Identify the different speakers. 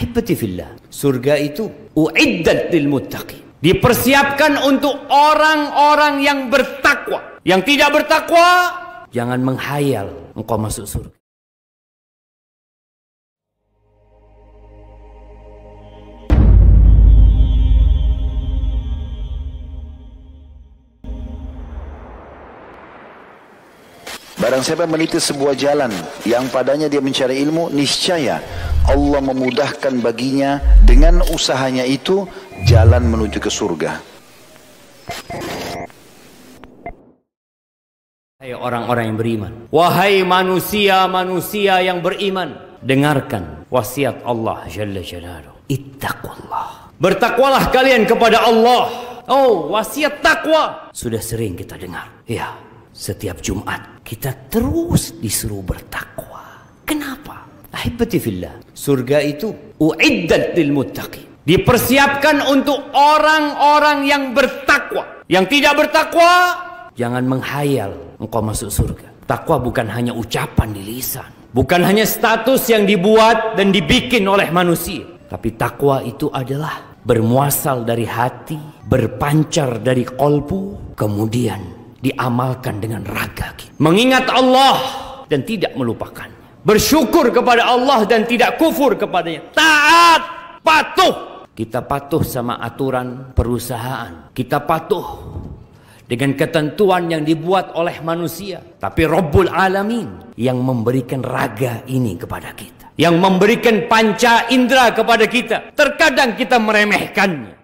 Speaker 1: Ahibati fillah. Surga itu uiddat lil muttaqin. Dipersiapkan untuk orang-orang yang bertakwa. Yang tidak bertakwa, jangan menghayal engkau masuk surga.
Speaker 2: Barang siapa meniti sebuah jalan yang padanya dia mencari ilmu, niscaya Allah memudahkan baginya dengan usahanya itu jalan menuju ke surga.
Speaker 1: Hai orang-orang yang beriman. Wahai manusia-manusia yang beriman. Dengarkan wasiat Allah Jalla Jalaluh. Ittaqullah. Bertakwalah kalian kepada Allah. Oh, wasiat takwa. Sudah sering kita dengar. Ya, setiap Jumat kita terus disuruh bertakwa. Ahibati fillah. Surga itu uiddat lil muttaqin. Dipersiapkan untuk orang-orang yang bertakwa. Yang tidak bertakwa, jangan menghayal engkau masuk surga. Takwa bukan hanya ucapan di lisan. Bukan hanya status yang dibuat dan dibikin oleh manusia. Tapi takwa itu adalah bermuasal dari hati, berpancar dari kolbu, kemudian diamalkan dengan raga. Mengingat Allah dan tidak melupakan. bersyukur kepada Allah dan tidak kufur kepadanya taat patuh kita patuh sama aturan perusahaan kita patuh dengan ketentuan yang dibuat oleh manusia tapi Rabbul Alamin yang memberikan raga ini kepada kita yang memberikan panca indera kepada kita terkadang kita meremehkannya